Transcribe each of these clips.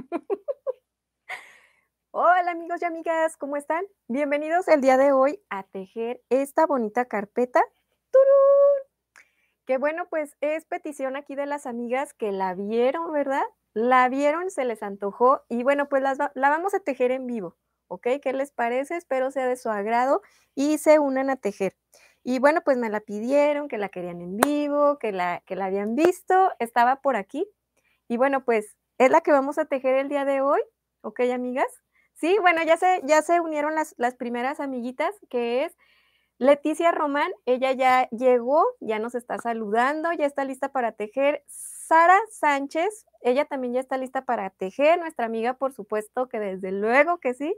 Hola amigos y amigas, ¿cómo están? Bienvenidos el día de hoy a tejer esta bonita carpeta. ¡Turún! Que bueno, pues es petición aquí de las amigas que la vieron, ¿verdad? La vieron, se les antojó y bueno, pues la vamos a tejer en vivo, ¿ok? ¿Qué les parece? Espero sea de su agrado y se unan a tejer. Y bueno, pues me la pidieron, que la querían en vivo, que la, que la habían visto, estaba por aquí. Y bueno, pues es la que vamos a tejer el día de hoy, ¿ok, amigas? Sí, bueno, ya se, ya se unieron las, las primeras amiguitas, que es Leticia Román, ella ya llegó, ya nos está saludando, ya está lista para tejer. Sara Sánchez, ella también ya está lista para tejer, nuestra amiga, por supuesto, que desde luego que sí.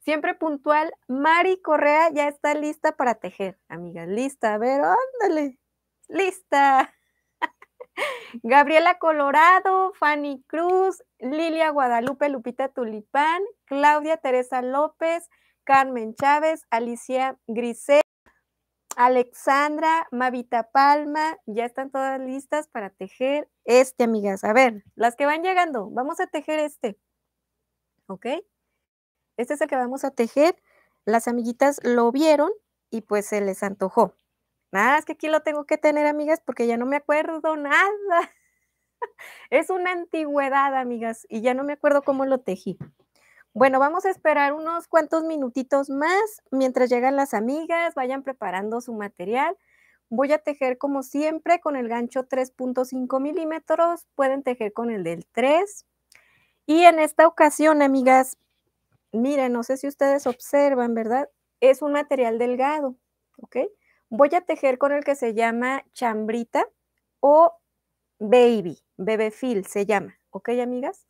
Siempre puntual, Mari Correa ya está lista para tejer, amigas, lista, a ver, ándale, lista. Gabriela Colorado, Fanny Cruz, Lilia Guadalupe Lupita Tulipán, Claudia Teresa López, Carmen Chávez, Alicia Grisel, Alexandra, Mavita Palma, ya están todas listas para tejer este, amigas. A ver, las que van llegando, vamos a tejer este. ¿Ok? Este es el que vamos a tejer. Las amiguitas lo vieron y pues se les antojó. Nada, es que aquí lo tengo que tener, amigas, porque ya no me acuerdo nada. Es una antigüedad, amigas, y ya no me acuerdo cómo lo tejí. Bueno, vamos a esperar unos cuantos minutitos más mientras llegan las amigas, vayan preparando su material. Voy a tejer como siempre con el gancho 3.5 milímetros, pueden tejer con el del 3. Y en esta ocasión, amigas, miren, no sé si ustedes observan, ¿verdad? Es un material delgado, ¿ok? Voy a tejer con el que se llama chambrita o baby, bebefil se llama, ¿ok amigas?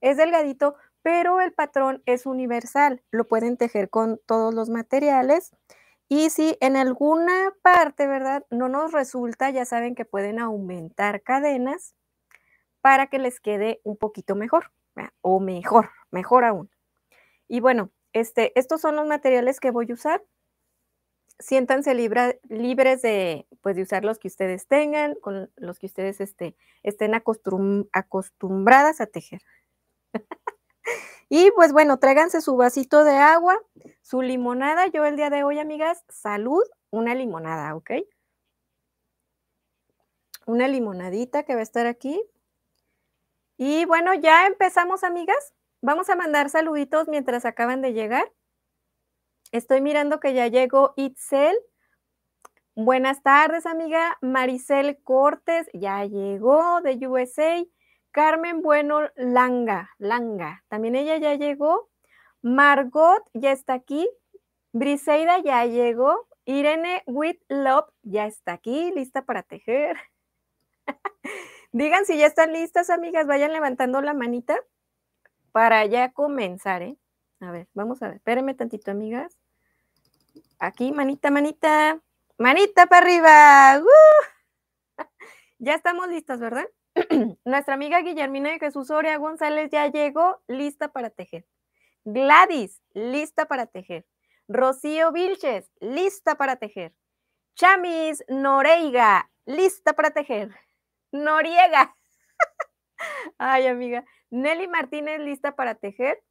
Es delgadito, pero el patrón es universal, lo pueden tejer con todos los materiales. Y si en alguna parte, ¿verdad? No nos resulta, ya saben que pueden aumentar cadenas para que les quede un poquito mejor, o mejor, mejor aún. Y bueno, este, estos son los materiales que voy a usar siéntanse libres de, pues, de usar los que ustedes tengan, con los que ustedes este, estén acostumbradas a tejer. y pues bueno, tráiganse su vasito de agua, su limonada. Yo el día de hoy, amigas, salud, una limonada, ¿ok? Una limonadita que va a estar aquí. Y bueno, ya empezamos, amigas. Vamos a mandar saluditos mientras acaban de llegar. Estoy mirando que ya llegó Itzel. Buenas tardes, amiga. Maricel Cortés, ya llegó de USA. Carmen Bueno Langa, Langa, también ella ya llegó. Margot ya está aquí. Briseida ya llegó. Irene Love ya está aquí, lista para tejer. Digan si ya están listas, amigas. Vayan levantando la manita para ya comenzar, ¿eh? A ver, vamos a ver. Espérenme tantito, amigas. Aquí, manita, manita, manita para arriba. ¡uh! Ya estamos listas, ¿verdad? Nuestra amiga Guillermina de Jesús Oria González ya llegó lista para tejer. Gladys, lista para tejer. Rocío Vilches, lista para tejer. Chamis Noreiga, lista para tejer. Noriega. Ay, amiga. Nelly Martínez, lista para tejer.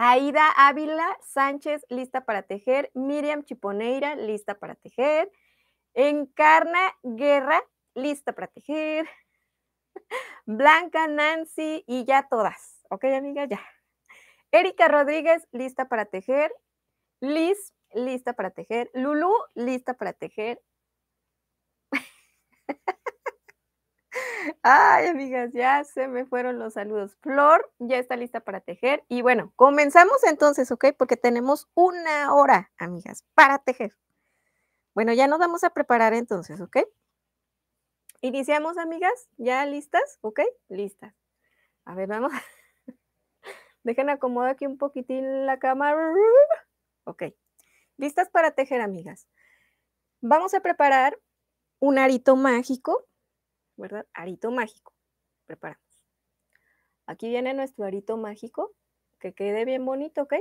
Aida Ávila Sánchez, lista para tejer. Miriam Chiponeira, lista para tejer. Encarna Guerra, lista para tejer. Blanca Nancy y ya todas. Ok, amiga, ya. Erika Rodríguez, lista para tejer. Liz, lista para tejer. Lulu, lista para tejer. Ay, amigas, ya se me fueron los saludos. Flor ya está lista para tejer. Y bueno, comenzamos entonces, ¿ok? Porque tenemos una hora, amigas, para tejer. Bueno, ya nos vamos a preparar entonces, ¿ok? Iniciamos, amigas. ¿Ya listas? ¿Ok? Listas. A ver, vamos. Dejen acomodar aquí un poquitín la cámara. Ok. Listas para tejer, amigas. Vamos a preparar un arito mágico ¿verdad? Arito mágico. Preparamos. Aquí viene nuestro arito mágico, que quede bien bonito, ¿ok?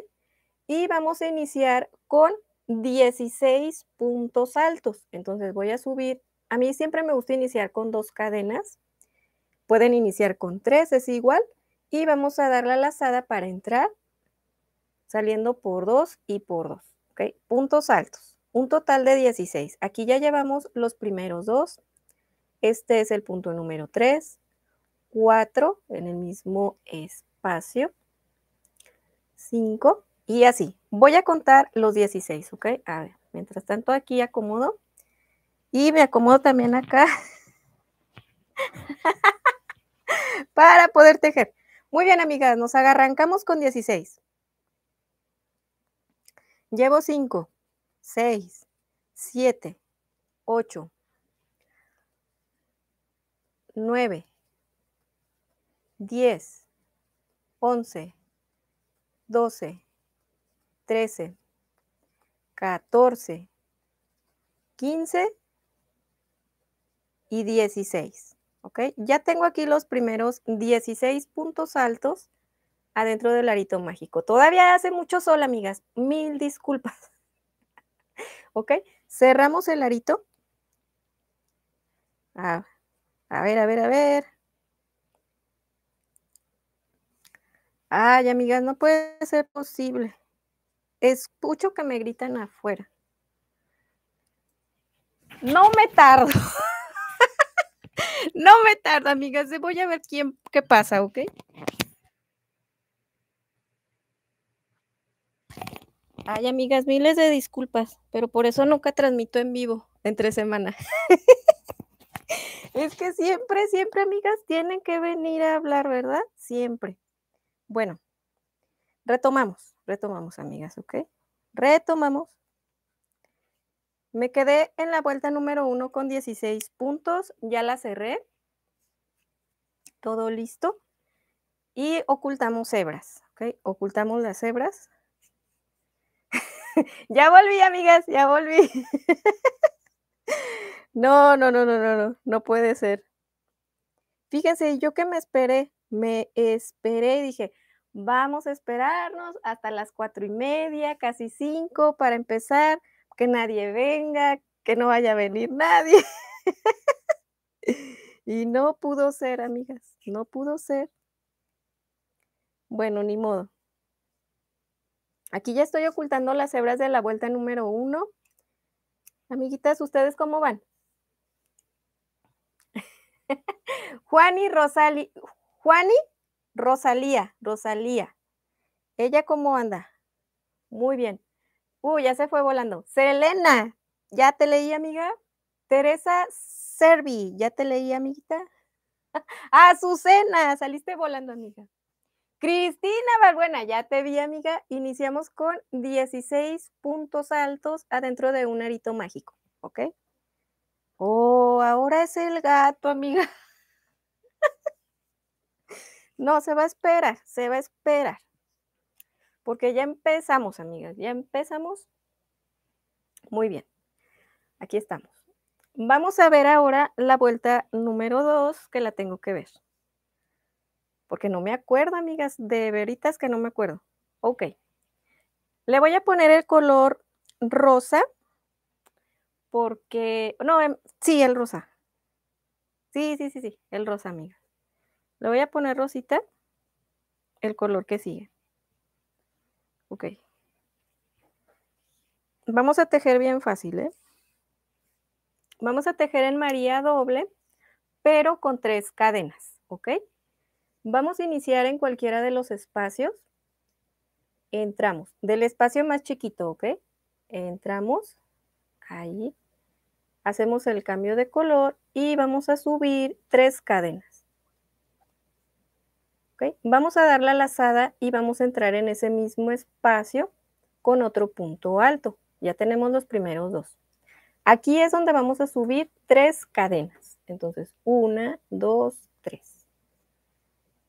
Y vamos a iniciar con 16 puntos altos. Entonces voy a subir. A mí siempre me gusta iniciar con dos cadenas. Pueden iniciar con tres, es igual. Y vamos a dar la lazada para entrar, saliendo por dos y por dos. ¿ok? Puntos altos. Un total de 16. Aquí ya llevamos los primeros dos, este es el punto número 3. 4 en el mismo espacio. 5 y así. Voy a contar los 16, ¿ok? A ver, mientras tanto aquí acomodo. Y me acomodo también acá para poder tejer. Muy bien, amigas, nos arrancamos con 16. Llevo 5, 6, 7, 8, 9, 10, 11, 12, 13, 14, 15 y 16. ¿Ok? Ya tengo aquí los primeros 16 puntos altos adentro del arito mágico. Todavía hace mucho sol, amigas. Mil disculpas. ¿Ok? Cerramos el arito. Ah, a ver, a ver, a ver. Ay, amigas, no puede ser posible. Escucho que me gritan afuera. No me tardo. no me tardo, amigas. Voy a ver quién qué pasa, ¿ok? Ay, amigas, miles de disculpas, pero por eso nunca transmito en vivo entre semana. Es que siempre, siempre, amigas, tienen que venir a hablar, ¿verdad? Siempre. Bueno, retomamos, retomamos, amigas, ¿ok? Retomamos. Me quedé en la vuelta número uno con 16 puntos, ya la cerré. Todo listo. Y ocultamos hebras, ¿ok? Ocultamos las hebras. ya volví, amigas, ya volví. No, no, no, no, no, no, no puede ser. Fíjense, yo que me esperé, me esperé y dije, vamos a esperarnos hasta las cuatro y media, casi cinco, para empezar, que nadie venga, que no vaya a venir nadie. y no pudo ser, amigas, no pudo ser. Bueno, ni modo. Aquí ya estoy ocultando las hebras de la vuelta número uno. Amiguitas, ¿ustedes cómo van? Juani Rosali, Juani Rosalía, Rosalía. ¿Ella cómo anda? Muy bien. Uh, ya se fue volando. Selena, ya te leí, amiga. Teresa Servi, ya te leí, amiguita. Ah, Azucena, saliste volando, amiga. Cristina Valbuena, ya te vi, amiga. Iniciamos con 16 puntos altos adentro de un arito mágico, ¿ok? Oh, ahora es el gato, amiga. no, se va a esperar, se va a esperar. Porque ya empezamos, amigas, ya empezamos. Muy bien, aquí estamos. Vamos a ver ahora la vuelta número dos que la tengo que ver. Porque no me acuerdo, amigas, de veritas que no me acuerdo. Ok. Le voy a poner el color rosa porque, no, em, sí, el rosa. Sí, sí, sí, sí, el rosa, amiga. Le voy a poner rosita, el color que sigue. Ok. Vamos a tejer bien fácil, ¿eh? Vamos a tejer en María doble, pero con tres cadenas, ¿ok? Vamos a iniciar en cualquiera de los espacios. Entramos, del espacio más chiquito, ¿ok? Entramos, ahí, hacemos el cambio de color y vamos a subir tres cadenas. Vamos a dar la lazada y vamos a entrar en ese mismo espacio con otro punto alto. Ya tenemos los primeros dos. Aquí es donde vamos a subir tres cadenas. Entonces, una, dos, tres.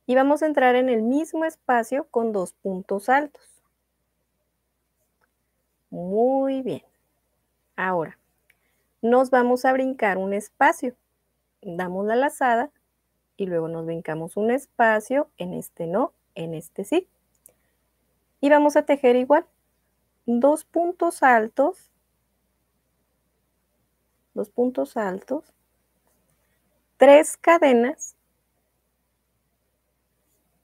Y vamos a entrar en el mismo espacio con dos puntos altos. Muy bien. Ahora, nos vamos a brincar un espacio. Damos la lazada y luego nos brincamos un espacio, en este no, en este sí. Y vamos a tejer igual, dos puntos altos, dos puntos altos, tres cadenas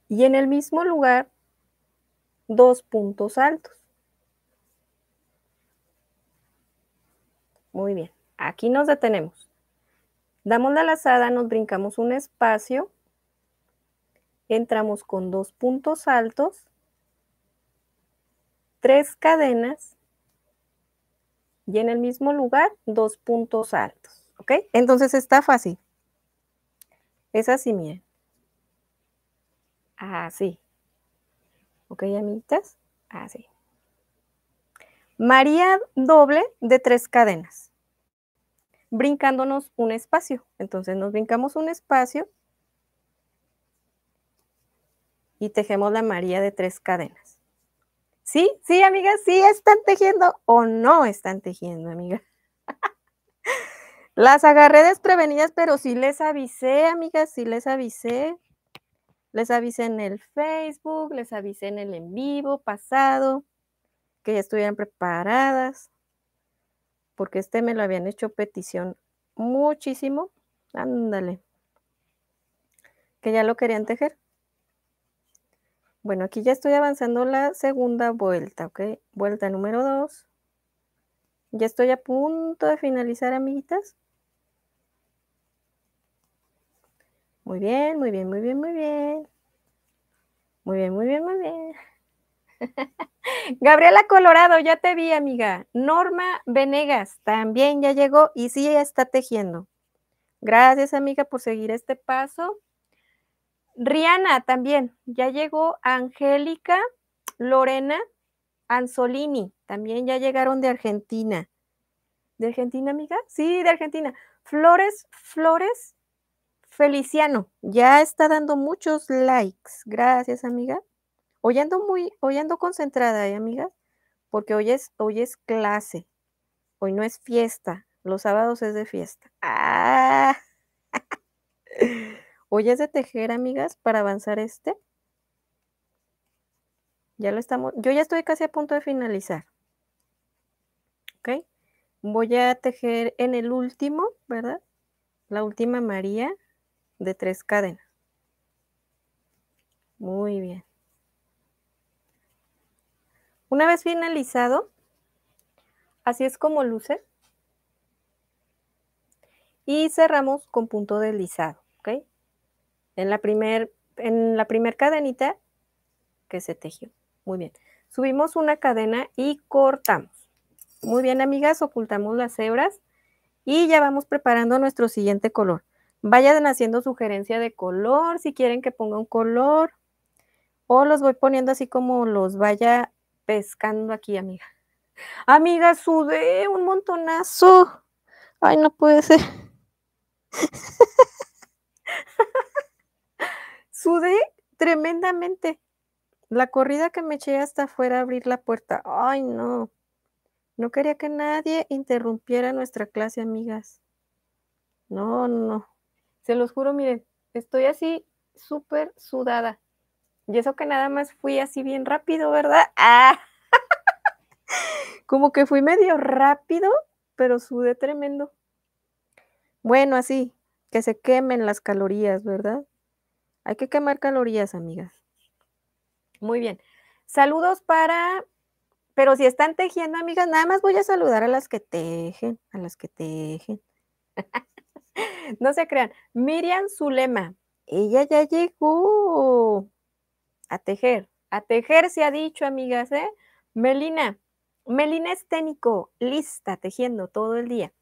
y en el mismo lugar dos puntos altos. Muy bien, aquí nos detenemos. Damos la lazada, nos brincamos un espacio, entramos con dos puntos altos, tres cadenas y en el mismo lugar dos puntos altos, ¿ok? Entonces está fácil. Es así, miren. Así. ¿Ok, amiguitas? Así. María doble de tres cadenas, brincándonos un espacio. Entonces nos brincamos un espacio y tejemos la María de tres cadenas. ¿Sí? Sí, amigas, sí están tejiendo o no están tejiendo, amiga. Las agarré desprevenidas, pero sí les avisé, amigas, sí les avisé. Les avisé en el Facebook, les avisé en el en vivo pasado que ya estuvieran preparadas, porque este me lo habían hecho petición muchísimo. Ándale. Que ya lo querían tejer. Bueno, aquí ya estoy avanzando la segunda vuelta, ¿ok? Vuelta número 2. Ya estoy a punto de finalizar, amiguitas. Muy bien, muy bien, muy bien, muy bien. Muy bien, muy bien, muy bien. Gabriela Colorado, ya te vi, amiga. Norma Venegas, también ya llegó y sí ya está tejiendo. Gracias, amiga, por seguir este paso. Rihanna también, ya llegó Angélica, Lorena, Anzolini, también ya llegaron de Argentina. ¿De Argentina, amiga? Sí, de Argentina. Flores, Flores, Feliciano, ya está dando muchos likes. Gracias, amiga. Hoy ando muy, hoy concentrada, ¿eh, amigas? Porque hoy es, hoy es clase, hoy no es fiesta, los sábados es de fiesta. ¡Ah! hoy es de tejer, amigas, para avanzar este. Ya lo estamos, yo ya estoy casi a punto de finalizar. ¿Ok? Voy a tejer en el último, ¿verdad? La última María de tres cadenas. Muy bien. Una vez finalizado, así es como luce. Y cerramos con punto deslizado, ¿ok? En la primer, en la primer cadenita que se tejió. Muy bien. Subimos una cadena y cortamos. Muy bien, amigas, ocultamos las hebras y ya vamos preparando nuestro siguiente color. Vayan haciendo sugerencia de color, si quieren que ponga un color, o los voy poniendo así como los vaya pescando aquí, amiga. Amiga, sudé un montonazo. Ay, no puede ser. sudé tremendamente. La corrida que me eché hasta fuera a abrir la puerta. Ay, no. No quería que nadie interrumpiera nuestra clase, amigas. No, no. Se los juro, miren, estoy así súper sudada. Y eso que nada más fui así bien rápido, ¿verdad? Ah. Como que fui medio rápido, pero sudé tremendo. Bueno, así, que se quemen las calorías, ¿verdad? Hay que quemar calorías, amigas. Muy bien. Saludos para, pero si están tejiendo, amigas, nada más voy a saludar a las que tejen, a las que tejen. no se crean. Miriam Zulema, ella ya llegó a tejer. A tejer se ha dicho, amigas, ¿eh? Melina, Melina es técnico, lista, tejiendo todo el día.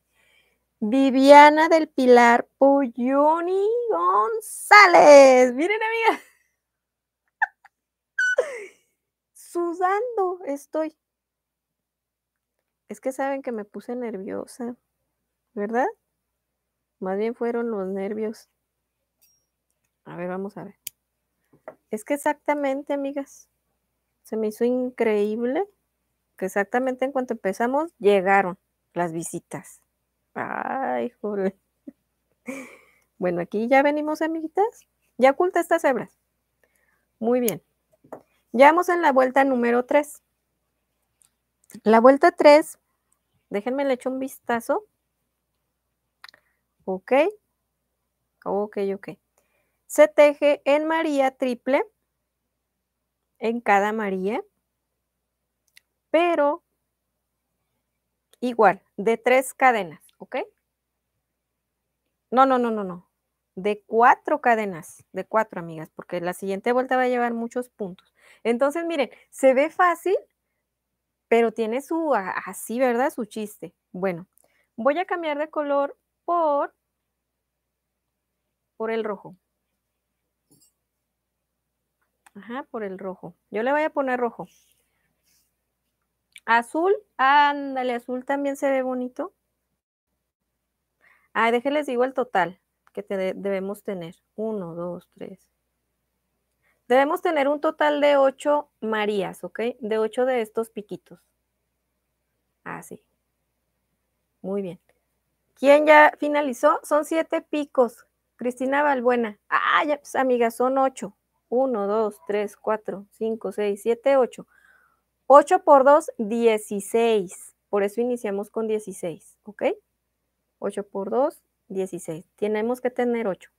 Viviana del Pilar Puyoni González. Miren, amiga Sudando estoy. Es que saben que me puse nerviosa, ¿verdad? Más bien fueron los nervios. A ver, vamos a ver. Es que exactamente, amigas, se me hizo increíble que exactamente en cuanto empezamos llegaron las visitas. Ay, joder. Bueno, aquí ya venimos, amiguitas. Ya oculta estas hebras. Muy bien. Ya vamos en la vuelta número 3. La vuelta 3, déjenme le echo un vistazo. Ok. Ok, ok se teje en María triple, en cada María, pero igual, de tres cadenas, ¿ok? No, no, no, no, no. De cuatro cadenas, de cuatro amigas, porque la siguiente vuelta va a llevar muchos puntos. Entonces, miren, se ve fácil, pero tiene su así, ¿verdad? Su chiste. Bueno, voy a cambiar de color por, por el rojo. Ajá, por el rojo. Yo le voy a poner rojo. Azul, ándale, azul también se ve bonito. Ah, déjenles digo el total que debemos tener. Uno, dos, tres. Debemos tener un total de ocho Marías, ¿ok? De ocho de estos piquitos. Así. Ah, Muy bien. ¿Quién ya finalizó? Son siete picos. Cristina Valbuena. Ah, ya, pues, amiga, son ocho. 1, 2, 3, 4, 5, 6, 7, 8. 8 por 2, 16. Por eso iniciamos con 16, ¿ok? 8 por 2, 16. Tenemos que tener 8.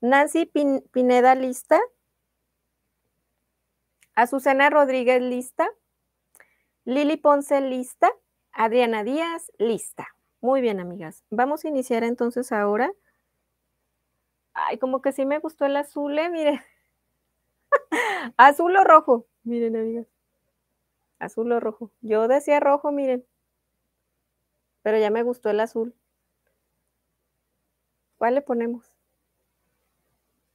Nancy Pineda, lista. Azucena Rodríguez, lista. Lili Ponce, lista. Adriana Díaz, lista. Muy bien, amigas. Vamos a iniciar entonces ahora. Ay, como que sí me gustó el azul, ¿eh? Mire. Azul o rojo, miren, amigas. Azul o rojo. Yo decía rojo, miren. Pero ya me gustó el azul. ¿Cuál le ponemos?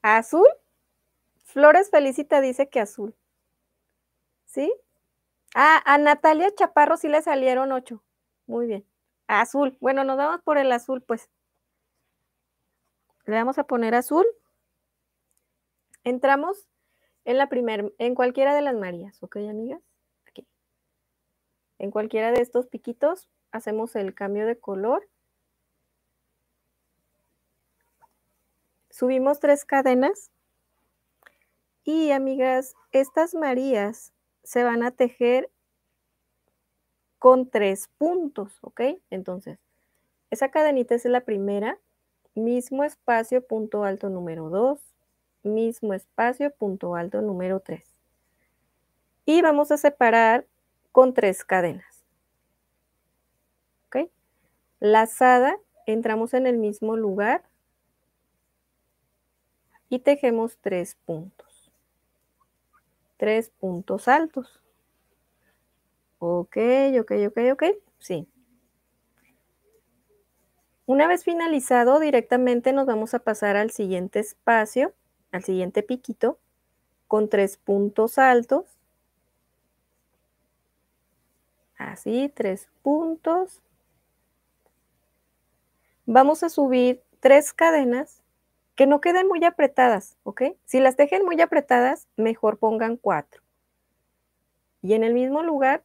¿Azul? Flores Felicita dice que azul. ¿Sí? Ah, a Natalia Chaparro sí le salieron ocho. Muy bien. Azul. Bueno, nos vamos por el azul, pues. Le vamos a poner azul. Entramos en la en cualquiera de las Marías, ¿ok, amigas? Aquí. En cualquiera de estos piquitos hacemos el cambio de color. Subimos tres cadenas. Y, amigas, estas Marías se van a tejer con tres puntos, ¿ok? Entonces, esa cadenita es la primera, mismo espacio, punto alto número 2, mismo espacio, punto alto número 3. Y vamos a separar con tres cadenas. ¿Ok? Lazada, entramos en el mismo lugar y tejemos tres puntos. Tres puntos altos. Ok, ok, ok, ok. Sí. Una vez finalizado, directamente nos vamos a pasar al siguiente espacio al siguiente piquito con tres puntos altos. Así, tres puntos. Vamos a subir tres cadenas que no queden muy apretadas, ¿ok? Si las dejen muy apretadas, mejor pongan cuatro. Y en el mismo lugar,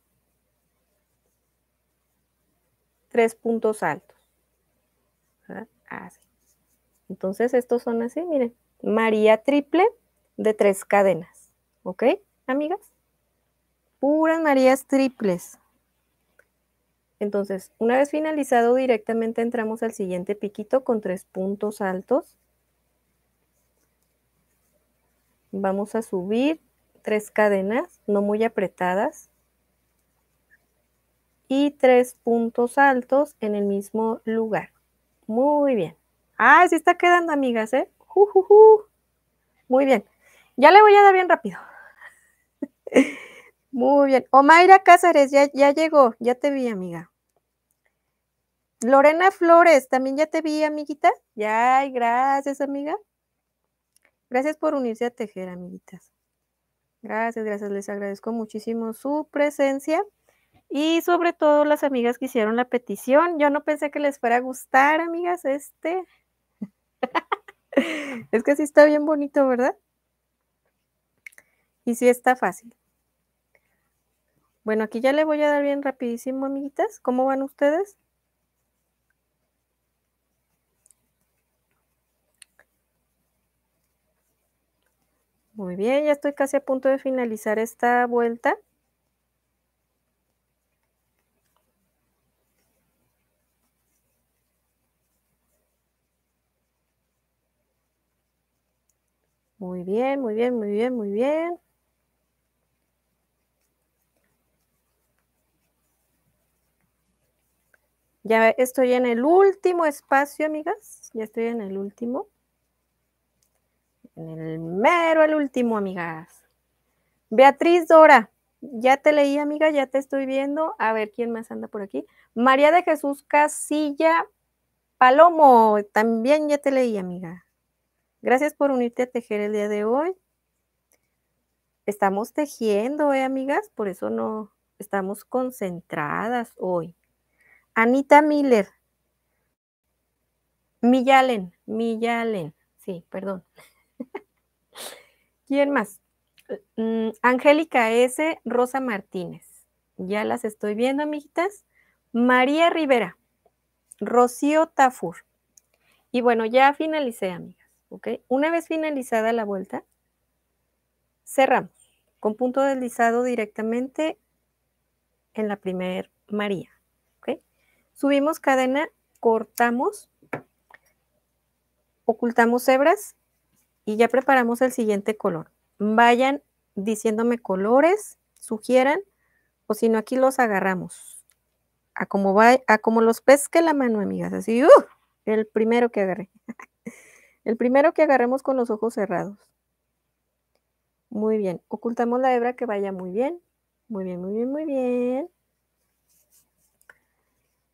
tres puntos altos. Así. Entonces, estos son así, miren, María triple de tres cadenas, ¿ok, amigas? Puras Marías triples. Entonces, una vez finalizado, directamente entramos al siguiente piquito con tres puntos altos. Vamos a subir tres cadenas, no muy apretadas. Y tres puntos altos en el mismo lugar. Muy bien. Ah, sí está quedando, amigas, ¿eh? Muy bien. Ya le voy a dar bien rápido. Muy bien. Omaira Cázares, ya, ya llegó, ya te vi, amiga. Lorena Flores, también ya te vi, amiguita. Ya, gracias, amiga. Gracias por unirse a tejer, amiguitas. Gracias, gracias. Les agradezco muchísimo su presencia y sobre todo las amigas que hicieron la petición. Yo no pensé que les fuera a gustar, amigas, este es que sí está bien bonito, ¿verdad? Y sí está fácil. Bueno, aquí ya le voy a dar bien rapidísimo, amiguitas. ¿Cómo van ustedes? Muy bien, ya estoy casi a punto de finalizar esta vuelta. bien, muy bien, muy bien, muy bien. Ya estoy en el último espacio, amigas. Ya estoy en el último. En el mero, el último, amigas. Beatriz Dora, ya te leí, amiga, ya te estoy viendo. A ver quién más anda por aquí. María de Jesús Casilla Palomo, también ya te leí, amiga. Gracias por unirte a tejer el día de hoy. Estamos tejiendo, ¿eh, amigas? Por eso no estamos concentradas hoy. Anita Miller. Millalen, Millalen. Sí, perdón. ¿Quién más? Mm, Angélica S. Rosa Martínez. Ya las estoy viendo, amiguitas. María Rivera. Rocío Tafur. Y bueno, ya finalicé, amigas. Una vez finalizada la vuelta, cerramos con punto deslizado directamente en la primer María, Subimos cadena, cortamos, ocultamos hebras y ya preparamos el siguiente color. Vayan diciéndome colores, sugieran, o si no aquí los agarramos. A como, va, a como los pesque la mano, amigas, así, uh, el primero que agarré. El primero que agarremos con los ojos cerrados. Muy bien, ocultamos la hebra que vaya muy bien. Muy bien, muy bien, muy bien.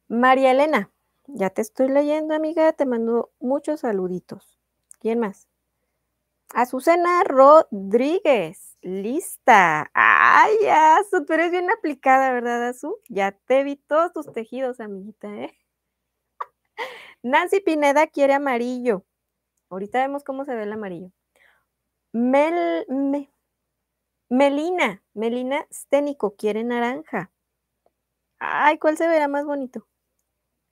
María Elena, ya te estoy leyendo, amiga, te mando muchos saluditos. ¿Quién más? Azucena Rodríguez, lista. Ay, ya. tú eres bien aplicada, ¿verdad, Azu? Ya te vi todos tus tejidos, amiguita, ¿eh? Nancy Pineda quiere amarillo. Ahorita vemos cómo se ve el amarillo. melina, melina sténico, quiere naranja. Ay, ¿cuál se verá más bonito?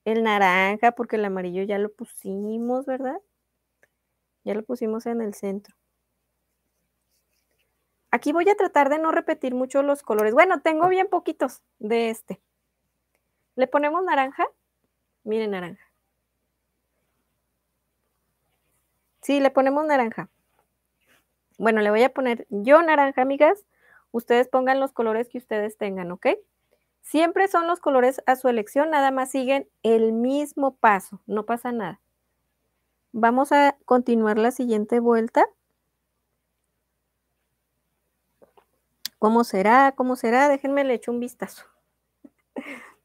El naranja, porque el amarillo ya lo pusimos, ¿verdad? Ya lo pusimos en el centro. Aquí voy a tratar de no repetir mucho los colores. Bueno, tengo bien poquitos de este. Le ponemos naranja. Miren naranja. Sí, le ponemos naranja. Bueno, le voy a poner yo naranja, amigas. Ustedes pongan los colores que ustedes tengan, ¿ok? Siempre son los colores a su elección, nada más siguen el mismo paso, no pasa nada. Vamos a continuar la siguiente vuelta. ¿Cómo será? ¿Cómo será? Déjenme le echo un vistazo.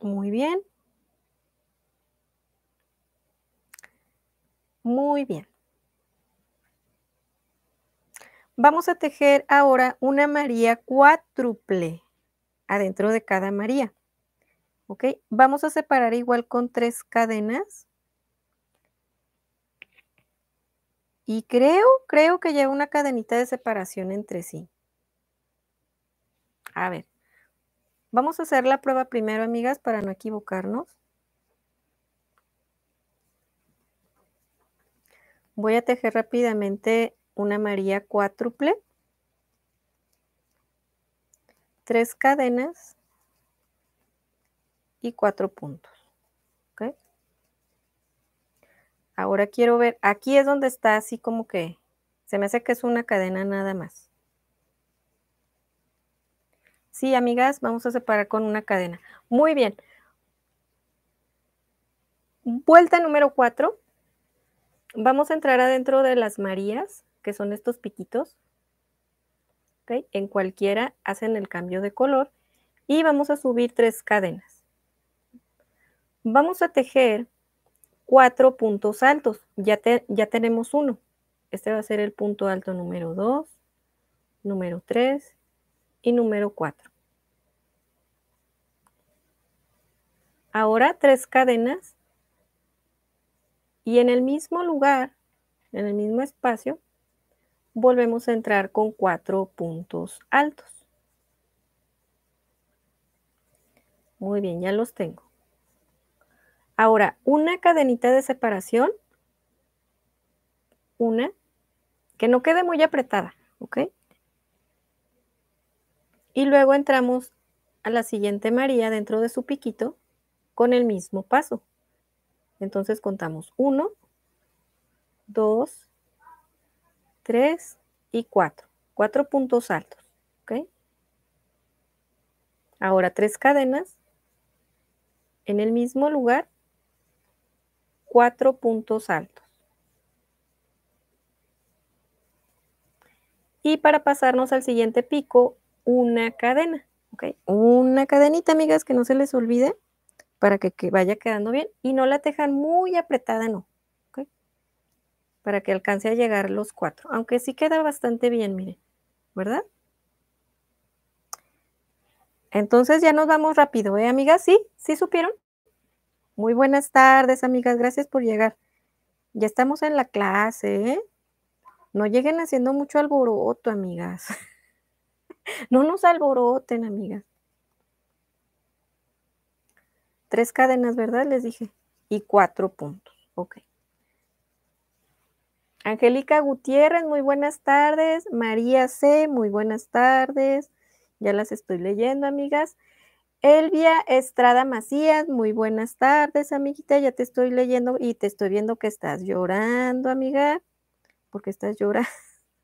Muy bien. Muy bien. Vamos a tejer ahora una María cuádruple adentro de cada María. ¿Ok? Vamos a separar igual con tres cadenas. Y creo, creo que ya una cadenita de separación entre sí. A ver, vamos a hacer la prueba primero, amigas, para no equivocarnos. Voy a tejer rápidamente una María cuádruple, tres cadenas y cuatro puntos. Ahora quiero ver, aquí es donde está así como que, se me hace que es una cadena nada más. Sí, amigas, vamos a separar con una cadena. Muy bien. Vuelta número 4. Vamos a entrar adentro de las Marías, que son estos piquitos. En cualquiera hacen el cambio de color y vamos a subir tres cadenas. Vamos a tejer cuatro puntos altos. Ya, ya tenemos uno. Este va a ser el punto alto número 2, número 3 y número 4. Ahora tres cadenas y en el mismo lugar, en el mismo espacio, volvemos a entrar con cuatro puntos altos. Muy bien, ya los tengo. Ahora, una cadenita de separación, una, que no quede muy apretada, ¿ok? Y luego entramos a la siguiente María dentro de su piquito con el mismo paso. Entonces contamos 1, 2, 3 y 4. 4 puntos altos. ¿ok? Ahora tres cadenas en el mismo lugar, cuatro puntos altos. Y para pasarnos al siguiente pico, una cadena. ¿ok? Una cadenita, amigas, que no se les olvide para que, vaya quedando bien y no la tejan muy apretada, no, para que alcance a llegar los cuatro, aunque sí queda bastante bien, miren, ¿verdad? Entonces ya nos vamos rápido, ¿eh, amigas? ¿Sí? ¿Sí supieron? Muy buenas tardes, amigas, gracias por llegar. Ya estamos en la clase, ¿eh? No lleguen haciendo mucho alboroto, amigas. no nos alboroten, amigas. Tres cadenas, ¿verdad? Les dije. Y cuatro puntos. Ok. Angélica Gutiérrez, muy buenas tardes. María C, muy buenas tardes. Ya las estoy leyendo, amigas. Elvia Estrada Macías, muy buenas tardes, amiguita. Ya te estoy leyendo y te estoy viendo que estás llorando, amiga, porque estás llorando.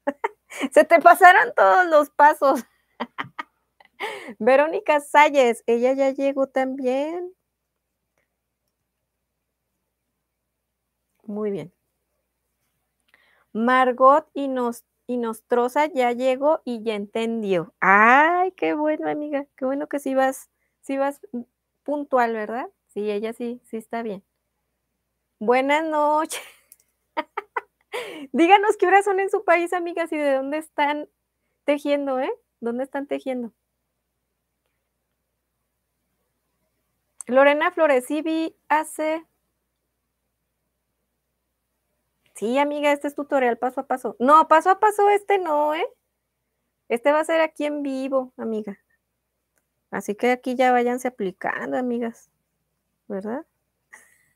Se te pasaron todos los pasos. Verónica Salles, ella ya llegó también. Muy bien. Margot y, nos, y Nostrosa ya llegó y ya entendió. Ay, qué bueno, amiga. Qué bueno que sí vas, si vas puntual, ¿verdad? Sí, ella sí, sí está bien. Buenas noches. Díganos qué horas son en su país, amigas, y de dónde están tejiendo, ¿eh? ¿Dónde están tejiendo? Lorena Flores, sí vi hace Sí, amiga, este es tutorial paso a paso. No, paso a paso este no, ¿eh? Este va a ser aquí en vivo, amiga. Así que aquí ya váyanse aplicando, amigas. ¿Verdad?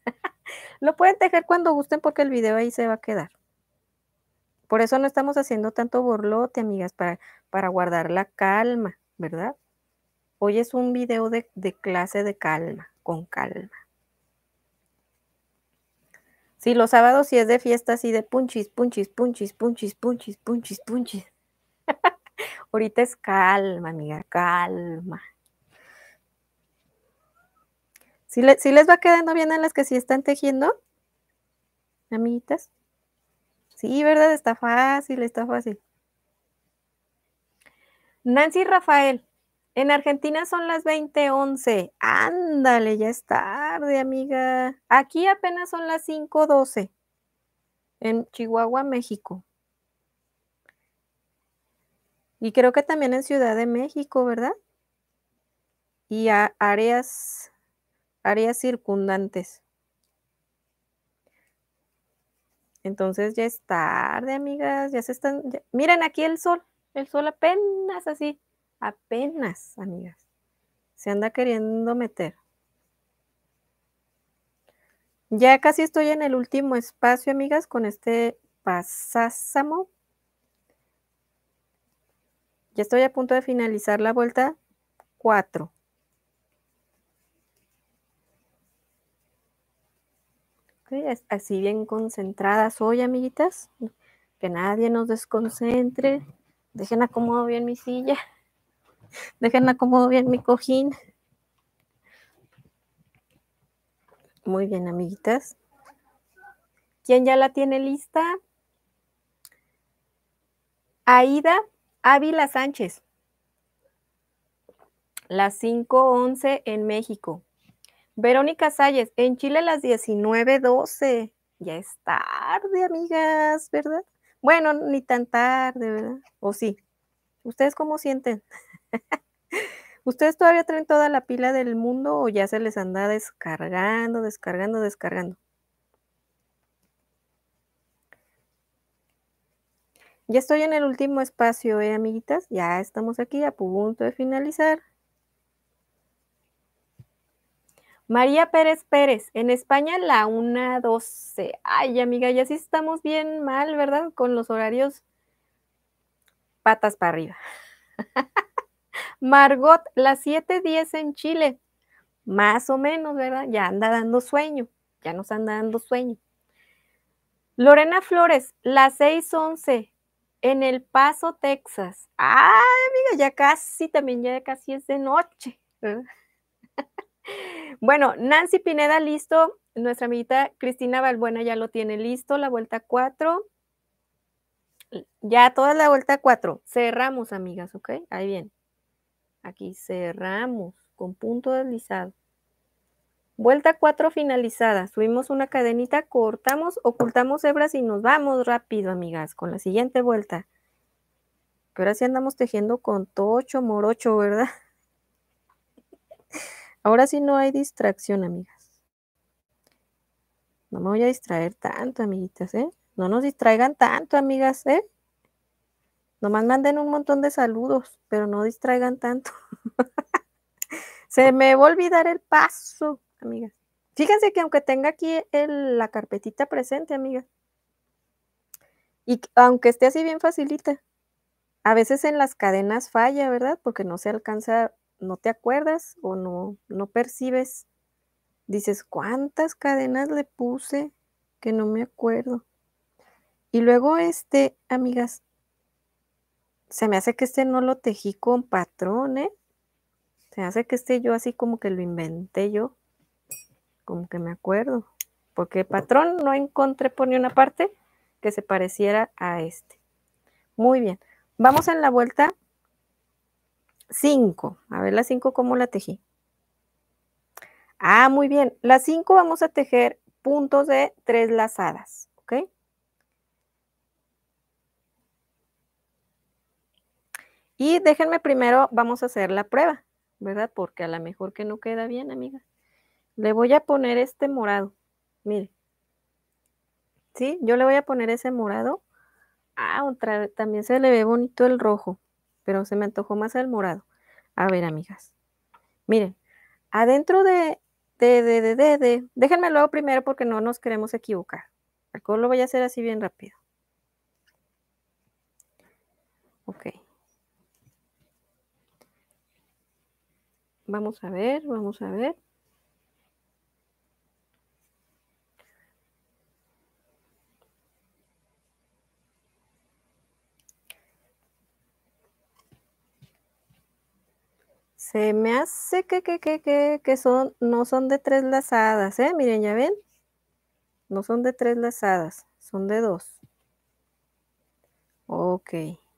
Lo pueden tejer cuando gusten porque el video ahí se va a quedar. Por eso no estamos haciendo tanto borlote, amigas, para, para guardar la calma, ¿verdad? Hoy es un video de, de clase de calma, con calma. Sí, los sábados sí es de fiesta, sí de punchis, punchis, punchis, punchis, punchis, punchis, punchis. Ahorita es calma, amiga, calma. ¿Sí, les va quedando bien a las que sí están tejiendo? Amiguitas. Sí, ¿verdad? Está fácil, está fácil. Nancy Rafael, en Argentina son las 20:11. Ándale, ya es tarde, amiga. Aquí apenas son las 5:12. En Chihuahua, México. Y creo que también en Ciudad de México, ¿verdad? Y a áreas, áreas circundantes. Entonces ya es tarde, amigas. Ya se están. Miren aquí el sol. El sol apenas así Apenas, amigas. Se anda queriendo meter. Ya casi estoy en el último espacio, amigas, con este pasásamo. Ya estoy a punto de finalizar la vuelta 4. así bien concentradas hoy, amiguitas. Que nadie nos desconcentre. Dejen acomodo bien mi silla. Déjenme acomodar bien mi cojín. Muy bien, amiguitas. ¿Quién ya la tiene lista? Aida Ávila Sánchez. Las 5.11 en México. Verónica Salles, en Chile las 19.12. Ya es tarde, amigas, ¿verdad? Bueno, ni tan tarde, ¿verdad? ¿O sí? ¿Ustedes cómo sienten? ¿Ustedes todavía traen toda la pila del mundo o ya se les anda descargando, descargando, descargando? Ya estoy en el último espacio, ¿eh, amiguitas? Ya estamos aquí a punto de finalizar. María Pérez Pérez, en España la 1.12. Ay, amiga, ya sí estamos bien mal, ¿verdad? Con los horarios patas para arriba. Margot, las 7:10 en Chile. Más o menos, ¿verdad? Ya anda dando sueño, ya nos anda dando sueño. Lorena Flores, las 6:11 en El Paso, Texas. Ah, amiga, ya casi también, ya casi es de noche. Bueno, Nancy Pineda listo, nuestra amiguita Cristina Valbuena ya lo tiene listo, la vuelta 4. Ya toda la vuelta 4. Cerramos, amigas, ¿ok? Ahí bien. Aquí cerramos con punto deslizado. Vuelta 4 finalizada. Subimos una cadenita, cortamos, ocultamos hebras y nos vamos rápido, amigas, con la siguiente vuelta. Pero así andamos tejiendo con tocho, morocho, ¿verdad? Ahora sí no hay distracción, amigas. No me voy a distraer tanto, amiguitas, ¿eh? No nos distraigan tanto, amigas, ¿eh? Nomás manden un montón de saludos, pero no distraigan tanto. Se me va a olvidar el paso, amigas. Fíjense que aunque tenga aquí la carpetita presente, amiga, y aunque esté así bien facilita, a veces en las cadenas falla, ¿verdad? Porque no se alcanza, no te acuerdas o no, no percibes. Dices, ¿cuántas cadenas le puse que no me acuerdo? Y luego, este, amigas, se me hace que este no lo tejí con patrón, ¿eh? Se me hace que este yo así como que lo inventé yo, como que me acuerdo, porque patrón no encontré por ni una parte que se pareciera a este. Muy bien, vamos en la vuelta 5, a ver la 5 cómo la tejí. Ah, muy bien, la 5 vamos a tejer puntos de tres lazadas. Y déjenme primero, vamos a hacer la prueba, ¿verdad? Porque a lo mejor que no queda bien, amigas. Le voy a poner este morado. Mire. ¿Sí? Yo le voy a poner ese morado. Ah, otra, también se le ve bonito el rojo, pero se me antojó más el morado. A ver, amigas. Miren, adentro de, de, déjenme luego primero porque no nos queremos equivocar. El lo voy a hacer así bien rápido. Ok. Vamos a ver, vamos a ver. Se me hace que, que, que, que, que son, no son de tres lazadas, ¿eh? Miren, ya ven. No son de tres lazadas, son de dos. Ok,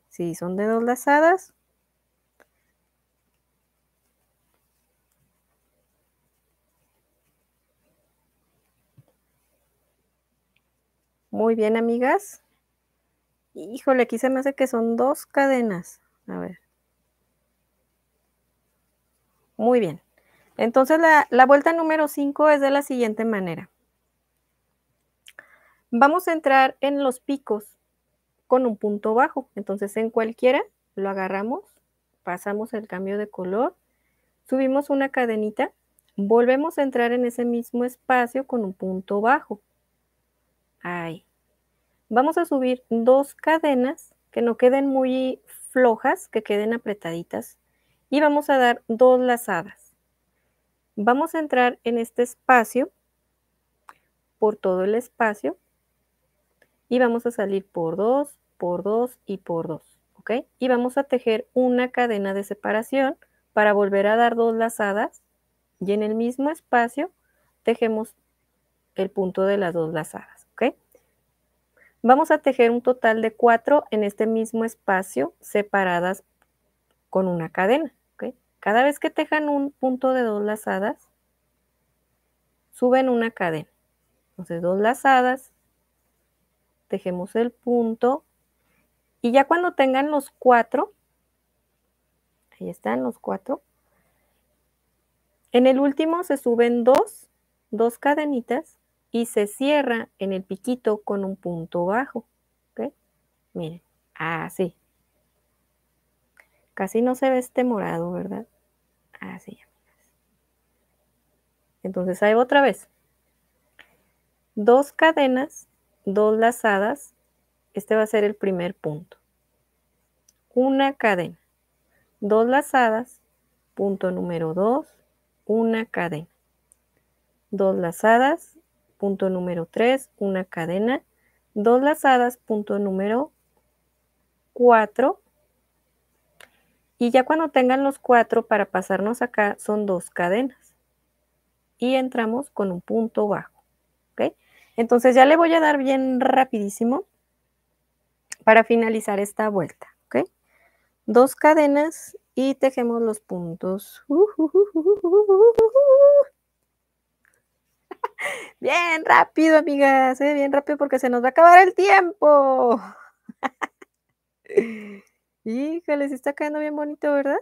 sí, son de dos lazadas. Muy bien, amigas. Híjole, aquí se me hace que son dos cadenas. A ver. Muy bien. Entonces la, vuelta número 5 es de la siguiente manera. Vamos a entrar en los picos con un punto bajo. Entonces en cualquiera lo agarramos, pasamos el cambio de color, subimos una cadenita, volvemos a entrar en ese mismo espacio con un punto bajo. Ahí. Vamos a subir dos cadenas que no queden muy flojas, que queden apretaditas. Y vamos a dar dos lazadas. Vamos a entrar en este espacio, por todo el espacio. Y vamos a salir por dos, por dos y por dos. ¿Ok? Y vamos a tejer una cadena de separación para volver a dar dos lazadas. Y en el mismo espacio tejemos el punto de las dos lazadas. Vamos a tejer un total de cuatro en este mismo espacio separadas con una cadena. Cada vez que tejan un punto de dos lazadas, suben una cadena. Entonces dos lazadas, tejemos el punto y ya cuando tengan los cuatro, ahí están los cuatro, en el último se suben dos, dos cadenitas y se cierra en el piquito con un punto bajo. Miren, así. Casi no se ve este morado, ¿verdad? Así, Entonces ahí otra vez. Dos cadenas, dos lazadas. Este va a ser el primer punto. Una cadena, dos lazadas, punto número dos, una cadena. Dos lazadas, punto número 3, una cadena, dos lazadas, punto número 4. Y ya cuando tengan los 4 para pasarnos acá son dos cadenas. Y entramos con un punto bajo. ¿ok? Entonces ya le voy a dar bien rapidísimo para finalizar esta vuelta. ¿ok? Dos cadenas y tejemos los puntos. Bien rápido, amigas, ve ¿eh? bien rápido porque se nos va a acabar el tiempo. Híjole, se está cayendo bien bonito, ¿verdad?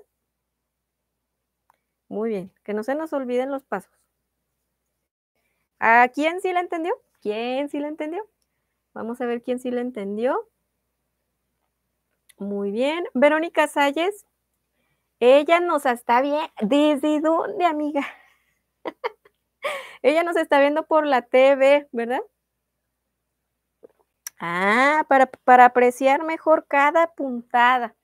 Muy bien, que no se nos olviden los pasos. ¿A quién sí la entendió? ¿Quién sí la entendió? Vamos a ver quién sí la entendió. Muy bien. Verónica Salles, ella nos está bien. ¿Desde dónde, amiga? Ella nos está viendo por la TV, ¿verdad? Ah, para, apreciar mejor cada puntada.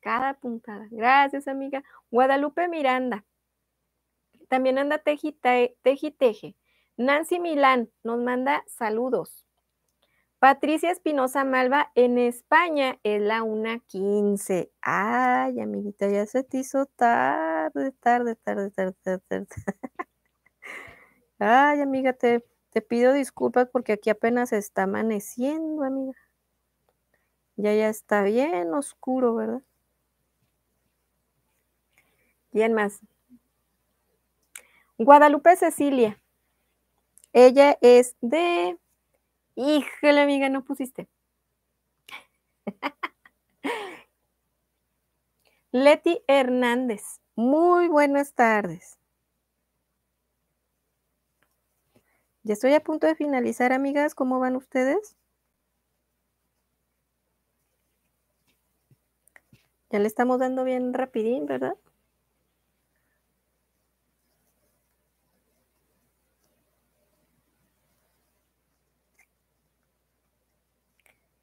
Cada puntada. Gracias, amiga. Guadalupe Miranda. También anda teji, Nancy Milán nos manda saludos. Patricia Espinosa Malva, en España es la 1.15. Ay, amiguita, ya se te hizo tarde, tarde, tarde, tarde, tarde. tarde. Ay, amiga, te, te pido disculpas porque aquí apenas está amaneciendo, amiga. Ya ya está bien oscuro, ¿verdad? ¿Quién más? Guadalupe Cecilia. Ella es de. Híjole, amiga, no pusiste. Leti Hernández. Muy buenas tardes. Ya estoy a punto de finalizar, amigas. ¿Cómo van ustedes? Ya le estamos dando bien rapidín, ¿verdad?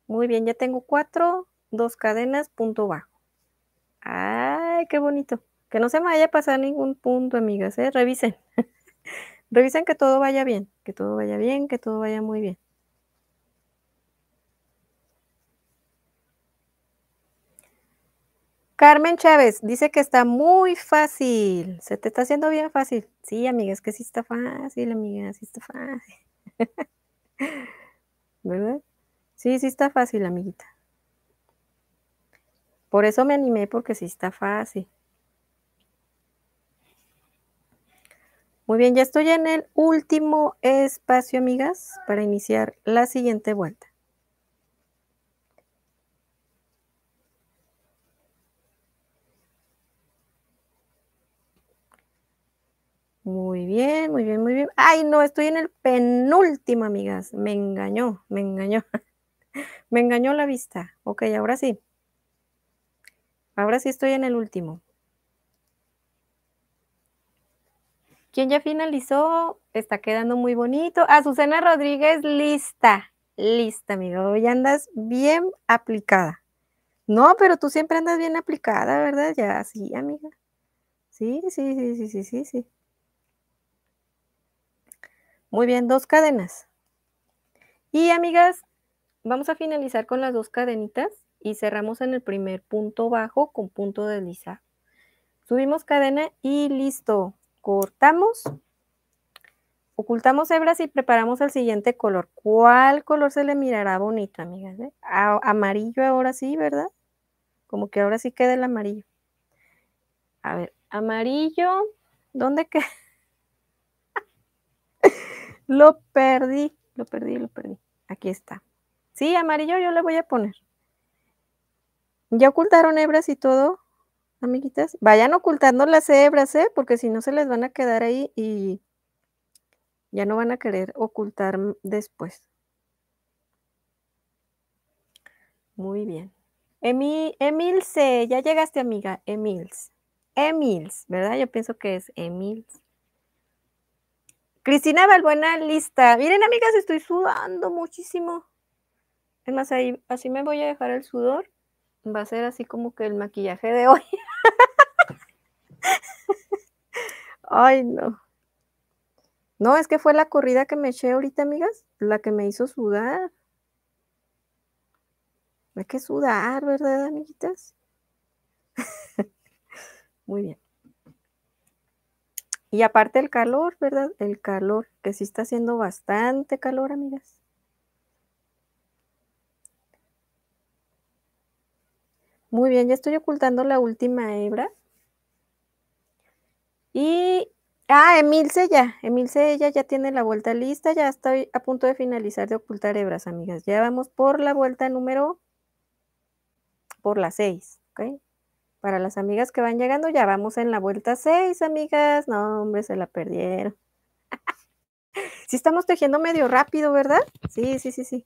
Muy bien, ya tengo cuatro, dos cadenas, punto bajo. ¡Ay, qué bonito! Que no se me vaya pasado ningún punto, amigas, ¿eh? Revisen. Revisen que todo vaya bien, que todo vaya bien, que todo vaya muy bien. Carmen Chávez dice que está muy fácil. Se te está haciendo bien fácil. Sí, amiga, es que sí está fácil, amiga, sí está fácil. ¿Verdad? Sí, sí está fácil, amiguita. Por eso me animé, porque sí está fácil. Muy bien, ya estoy en el último espacio, amigas, para iniciar la siguiente vuelta. Muy bien, muy bien, muy bien. Ay, no, estoy en el penúltimo, amigas. Me engañó, me engañó. me engañó la vista. Ok, ahora sí. Ahora sí estoy en el último. Quién ya finalizó, está quedando muy bonito. Azucena Rodríguez, lista, lista, amigo. ya andas bien aplicada. No, pero tú siempre andas bien aplicada, ¿verdad? Ya, sí, amiga. Sí, sí, sí, sí, sí, sí, sí. Muy bien, dos cadenas. Y amigas, vamos a finalizar con las dos cadenitas y cerramos en el primer punto bajo con punto deslizado. Subimos cadena y listo cortamos, ocultamos hebras y preparamos el siguiente color. ¿Cuál color se le mirará bonito, amigas? Eh? amarillo ahora sí, ¿verdad? Como que ahora sí queda el amarillo. A ver, amarillo, ¿dónde queda? lo perdí, lo perdí, lo perdí. Aquí está. Sí, amarillo yo le voy a poner. Ya ocultaron hebras y todo amiguitas. Vayan ocultando las hebras, ¿eh? Porque si no se les van a quedar ahí y ya no van a querer ocultar después. Muy bien. Emil, Emilce, ya llegaste amiga, Emils. Emils, ¿verdad? Yo pienso que es Emils. Cristina Valbuena, lista. Miren, amigas, estoy sudando muchísimo. Es más, ahí, así me voy a dejar el sudor. Va a ser así como que el maquillaje de hoy. Ay, no. No, es que fue la corrida que me eché ahorita, amigas, la que me hizo sudar. Hay que sudar, ¿verdad, amiguitas? Muy bien. Y aparte el calor, ¿verdad? El calor, que sí está haciendo bastante calor, amigas. Muy bien, ya estoy ocultando la última hebra. Y, ah, Emilce ya, Emilce ella ya tiene la vuelta lista, ya estoy a punto de finalizar de ocultar hebras, amigas. Ya vamos por la vuelta número, por la 6, ¿ok? Para las amigas que van llegando, ya vamos en la vuelta 6, amigas. No, hombre, se la perdieron. sí estamos tejiendo medio rápido, ¿verdad? Sí, sí, sí, sí.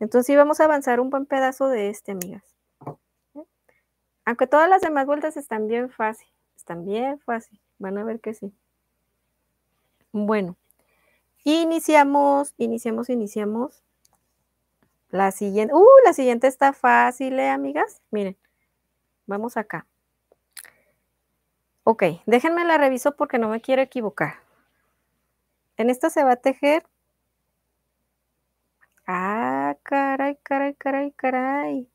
Entonces sí vamos a avanzar un buen pedazo de este, amigas. Aunque todas las demás vueltas están bien fácil, están bien fácil, van a ver que sí. Bueno, iniciamos, iniciamos, iniciamos. La siguiente, uh, la siguiente está fácil, ¿eh, amigas? Miren, vamos acá. Ok, déjenme la reviso porque no me quiero equivocar. En esta se va a tejer. Ah, caray, caray, caray, caray.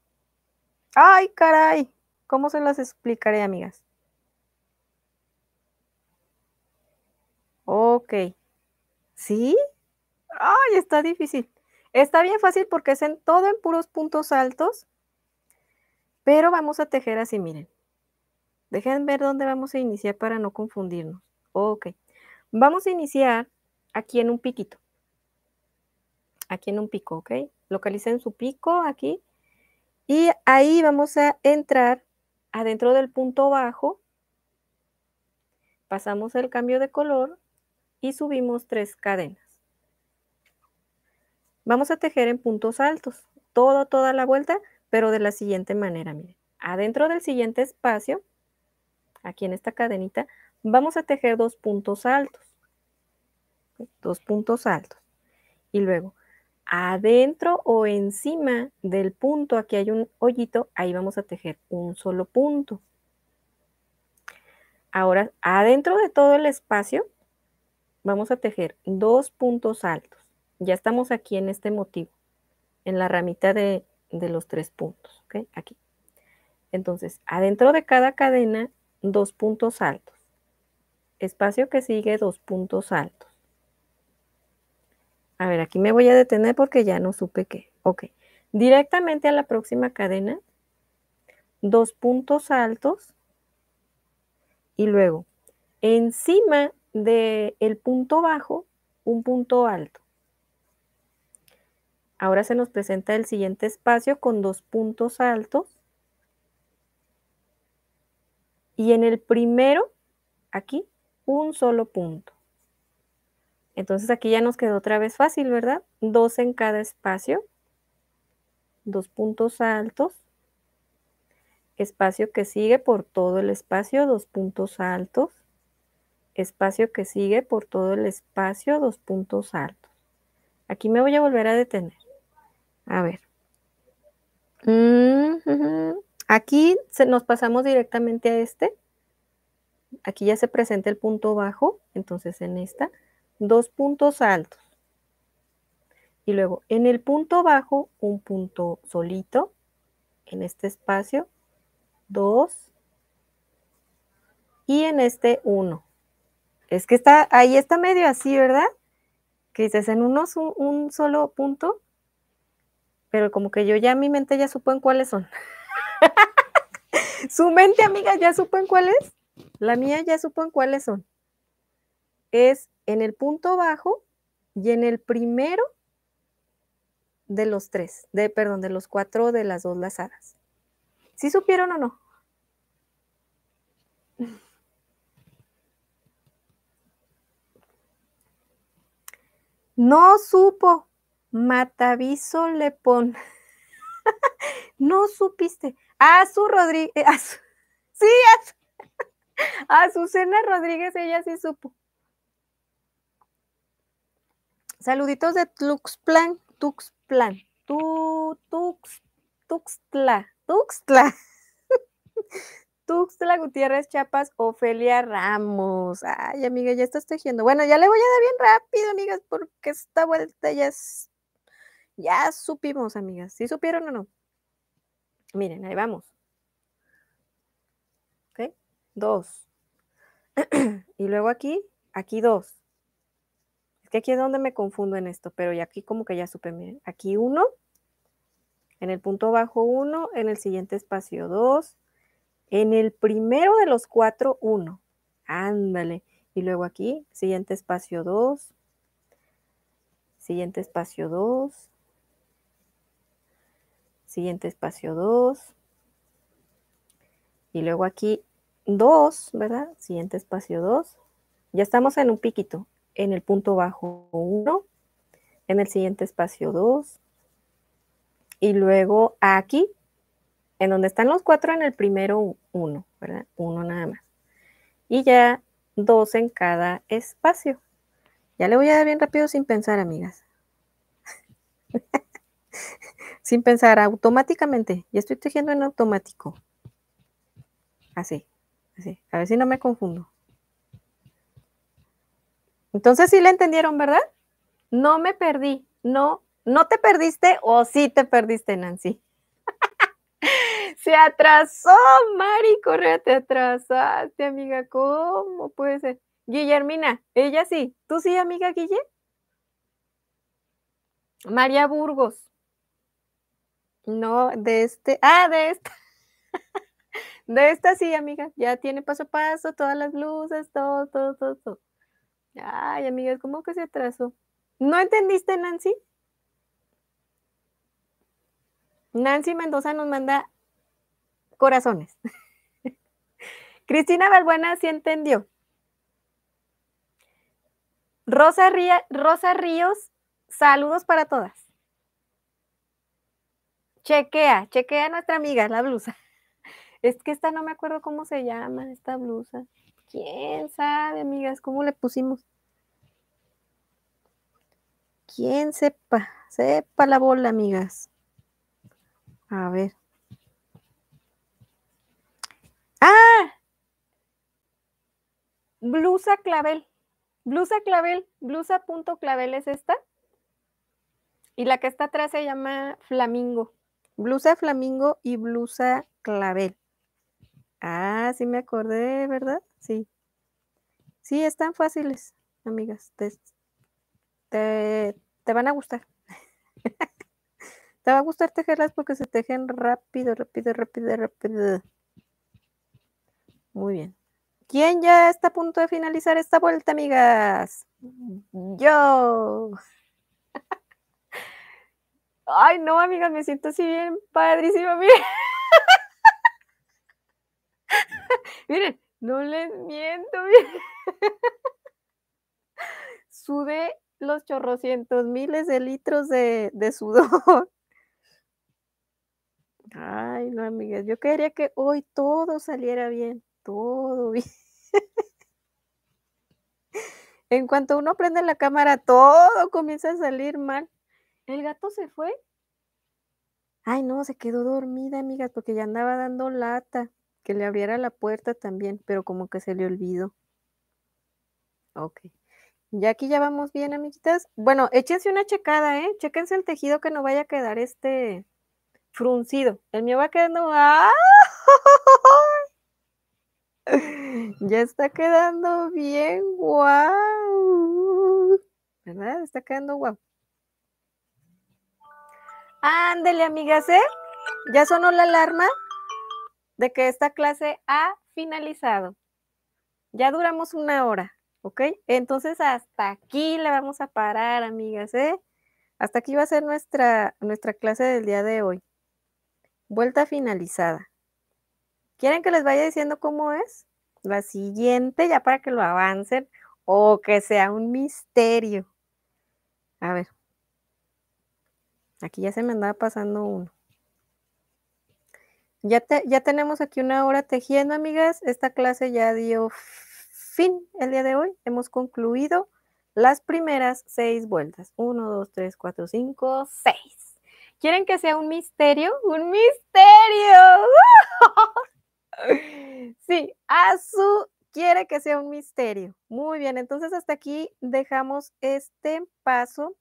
Ay, caray. ¿Cómo se las explicaré, amigas? Ok. ¿Sí? Ay, está difícil. Está bien fácil porque es en todo en puros puntos altos. Pero vamos a tejer así, miren. Dejen ver dónde vamos a iniciar para no confundirnos. Ok. Vamos a iniciar aquí en un piquito. Aquí en un pico, ¿ok? Localicen su pico aquí. Y ahí vamos a entrar adentro del punto bajo, pasamos el cambio de color y subimos tres cadenas. Vamos a tejer en puntos altos, todo, toda la vuelta, pero de la siguiente manera, miren. Adentro del siguiente espacio, aquí en esta cadenita, vamos a tejer dos puntos altos. Dos puntos altos. Y luego, adentro o encima del punto, aquí hay un hoyito, ahí vamos a tejer un solo punto. Ahora, adentro de todo el espacio, vamos a tejer dos puntos altos. Ya estamos aquí en este motivo, en la ramita de, los tres puntos, ¿ok? Aquí. Entonces, adentro de cada cadena, dos puntos altos. Espacio que sigue, dos puntos altos a ver, aquí me voy a detener porque ya no supe qué. Ok. Directamente a la próxima cadena, dos puntos altos y luego encima del el punto bajo, un punto alto. Ahora se nos presenta el siguiente espacio con dos puntos altos. Y en el primero, aquí, un solo punto. Entonces aquí ya nos quedó otra vez fácil, ¿verdad? Dos en cada espacio, dos puntos altos, espacio que sigue por todo el espacio, dos puntos altos, espacio que sigue por todo el espacio, dos puntos altos. Aquí me voy a volver a detener. A ver. Aquí nos pasamos directamente a este. Aquí ya se presenta el punto bajo, entonces en esta dos puntos altos. Y luego en el punto bajo, un punto solito, en este espacio, dos, y en este uno. Es que está, ahí está medio así, ¿verdad? Que dices, en unos un, solo punto, pero como que yo ya, mi mente ya supo en cuáles son. Su mente, amiga, ya supo en cuáles. La mía ya supo en cuáles son. Es en el punto bajo y en el primero de los tres, de, perdón, de los cuatro de las dos lazadas. ¿Sí supieron o no? No supo. Mataviso Lepón. no supiste. su Rodríguez. Eh, sí, Azu. Azucena Rodríguez, ella sí supo. Saluditos de Tuxplan, Tuxplan, tu, Tux, Tuxtla, Tuxtla. Tuxtla Gutiérrez Chapas, Ofelia Ramos. Ay, amiga, ya estás tejiendo. Bueno, ya le voy a dar bien rápido, amigas, porque esta vuelta ya es. Ya supimos, amigas. ¿Sí supieron o no? Miren, ahí vamos. ¿Ok? Dos. y luego aquí, aquí dos. Es que aquí es donde me confundo en esto, pero ya aquí como que ya supe, aquí uno en el punto bajo uno en el siguiente espacio dos en el primero de los cuatro uno ándale, y luego aquí, siguiente espacio dos siguiente espacio dos siguiente espacio dos y luego aquí Dos, ¿verdad? Siguiente espacio dos Ya estamos en un piquito, en el punto bajo 1, en el siguiente espacio 2, y luego aquí, en donde están los cuatro, en el primero uno, ¿verdad? Uno nada más. Y ya dos en cada espacio. Ya le voy a dar bien rápido sin pensar, amigas. sin pensar, automáticamente. Ya estoy tejiendo en automático. Así, así. A ver si no me confundo. Entonces sí la entendieron, ¿verdad? No me perdí, no, no te perdiste o sí te perdiste, Nancy. Se atrasó, Mari Correa, te atrasaste, amiga. ¿Cómo puede ser? Guillermina, ella sí. ¿Tú sí, amiga Guille? María Burgos. No, de este. Ah, de esta. de esta sí, amiga. Ya tiene paso a paso, todas las luces, todo, todo, todo, todo. Ay, amigas, ¿cómo que se atrasó? ¿No entendiste, Nancy? Nancy Mendoza nos manda corazones. Cristina Balbuena sí entendió. Rosa, Rosa Ríos, saludos para todas. Chequea, chequea nuestra amiga la blusa. Es que esta no me acuerdo cómo se llama, esta blusa. ¿Quién sabe, amigas? ¿Cómo le pusimos? ¿Quién sepa? Sepa la bola, amigas. A ver. ¡Ah! Blusa clavel. Blusa clavel. Blusa punto clavel es esta. Y la que está atrás se llama flamingo. Blusa flamingo y blusa clavel. Ah, sí me acordé, ¿verdad? Sí. Sí, están fáciles, amigas. Te, van a gustar. te va a gustar tejerlas porque se tejen rápido, rápido, rápido, rápido. Muy bien. ¿Quién ya está a punto de finalizar esta vuelta, amigas? Yo. Ay, no, amigas, me siento así bien padrísimo Miren. Miren, no les miento, sube los chorrocientos miles de litros de, de sudor. Ay, no, amigas, yo quería que hoy todo saliera bien, todo bien. en cuanto uno prende la cámara, todo comienza a salir mal. ¿El gato se fue? Ay, no, se quedó dormida, amigas, porque ya andaba dando lata que le abriera la puerta también, pero como que se le olvidó. Ok. Ya aquí ya vamos bien, amiguitas. Bueno, échense una checada, ¿eh? Chéquense el tejido que no vaya a quedar este fruncido. El mío va quedando... ¡Ah! ya está quedando bien guau. ¿Verdad? Está quedando guau. Ándele, amigas, ¿eh? ¿Ya sonó la alarma? de que esta clase ha finalizado. Ya duramos una hora, ¿ok? Entonces hasta aquí la vamos a parar, amigas, ¿eh? Hasta aquí va a ser nuestra, nuestra clase del día de hoy. Vuelta finalizada. ¿Quieren que les vaya diciendo cómo es? La siguiente, ya para que lo avancen o que sea un misterio. A ver. Aquí ya se me andaba pasando uno. Ya, tenemos aquí una hora tejiendo, amigas. Esta clase ya dio fin el día de hoy. Hemos concluido las primeras seis vueltas. Uno, dos, tres, cuatro, cinco, seis. ¿Quieren que sea un misterio? ¡Un misterio! sí, Azu quiere que sea un misterio. Muy bien, entonces hasta aquí dejamos este paso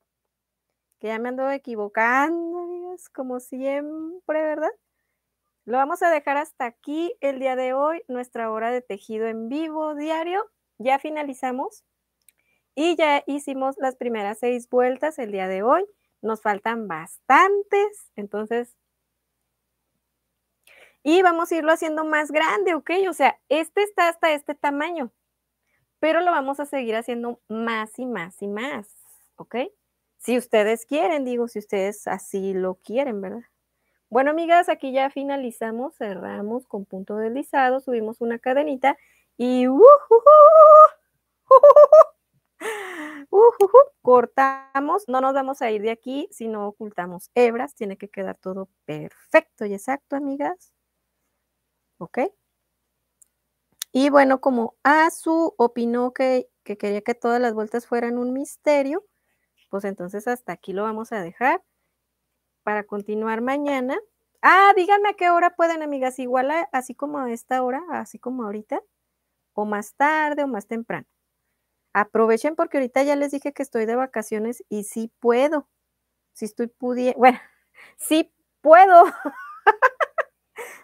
que ya me ando equivocando, amigas, como siempre, ¿verdad? Lo vamos a dejar hasta aquí el día de hoy, nuestra hora de tejido en vivo diario. Ya finalizamos y ya hicimos las primeras seis vueltas el día de hoy. Nos faltan bastantes, entonces... Y vamos a irlo haciendo más grande, ¿ok? O sea, este está hasta este tamaño, pero lo vamos a seguir haciendo más y más y más, ¿ok? Si ustedes quieren, digo, si ustedes así lo quieren, ¿verdad? Bueno, amigas, aquí ya finalizamos, cerramos con punto deslizado, subimos una cadenita y cortamos. No nos vamos a ir de aquí sino ocultamos hebras. Tiene que quedar todo perfecto y exacto, amigas. ¿Ok? Y bueno, como Azu opinó que quería que todas las vueltas fueran un misterio, pues entonces hasta aquí lo vamos a dejar para continuar mañana. Ah, díganme a qué hora pueden, amigas, igual así como a esta hora, así como ahorita, o más tarde o más temprano. Aprovechen porque ahorita ya les dije que estoy de vacaciones y sí puedo. Si estoy pudiendo, bueno, sí puedo,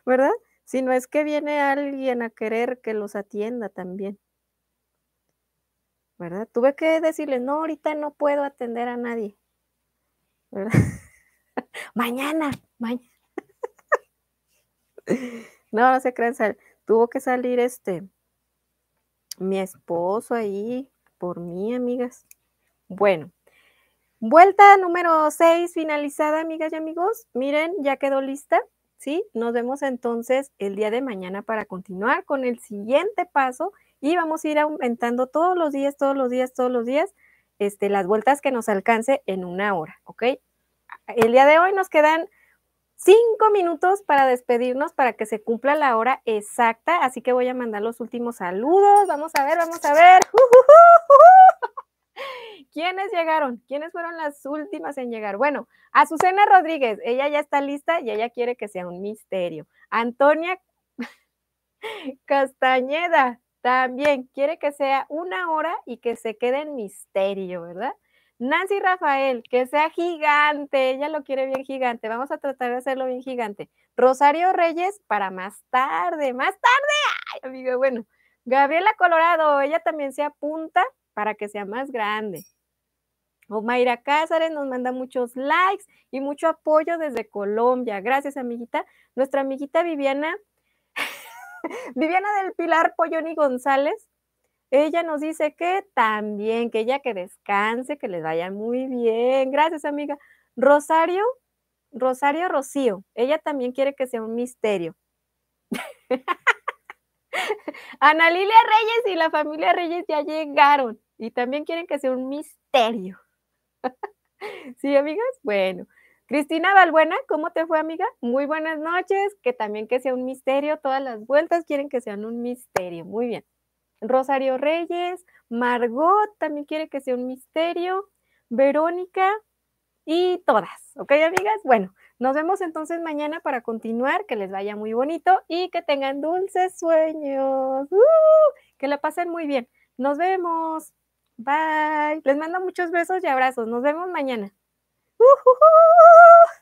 ¿verdad? Si no es que viene alguien a querer que los atienda también. ¿Verdad? Tuve que decirles, no, ahorita no puedo atender a nadie. ¿Verdad? mañana, mañana. no, no se crean, tuvo que salir este, mi esposo ahí por mí, amigas. Bueno, vuelta número 6 finalizada, amigas y amigos. Miren, ya quedó lista. ¿Sí? Nos vemos entonces el día de mañana para continuar con el siguiente paso y vamos a ir aumentando todos los días, todos los días, todos los días, este, las vueltas que nos alcance en una hora, ¿ok? el día de hoy nos quedan cinco minutos para despedirnos, para que se cumpla la hora exacta. Así que voy a mandar los últimos saludos. Vamos a ver, vamos a ver. ¿Quiénes llegaron? ¿Quiénes fueron las últimas en llegar? Bueno, Azucena Rodríguez, ella ya está lista y ella quiere que sea un misterio. Antonia Castañeda también quiere que sea una hora y que se quede en misterio, ¿verdad? Nancy Rafael, que sea gigante, ella lo quiere bien gigante, vamos a tratar de hacerlo bien gigante. Rosario Reyes para más tarde, más tarde, ay amigo, bueno. Gabriela Colorado, ella también se apunta para que sea más grande. Omaira Cázares nos manda muchos likes y mucho apoyo desde Colombia. Gracias, amiguita. Nuestra amiguita Viviana, Viviana del Pilar Polloni González, ella nos dice que también, que ella que descanse, que les vaya muy bien. Gracias, amiga. Rosario, Rosario Rocío, ella también quiere que sea un misterio. Ana Lilia Reyes y la familia Reyes ya llegaron y también quieren que sea un misterio. ¿Sí, amigas? Bueno. Cristina Valbuena ¿cómo te fue, amiga? Muy buenas noches, que también que sea un misterio, todas las vueltas quieren que sean un misterio. Muy bien. Rosario Reyes, Margot también quiere que sea un misterio, Verónica y todas, ¿ok amigas? Bueno, nos vemos entonces mañana para continuar, que les vaya muy bonito y que tengan dulces sueños, ¡Uh! que la pasen muy bien. Nos vemos, bye, les mando muchos besos y abrazos, nos vemos mañana. ¡Uh,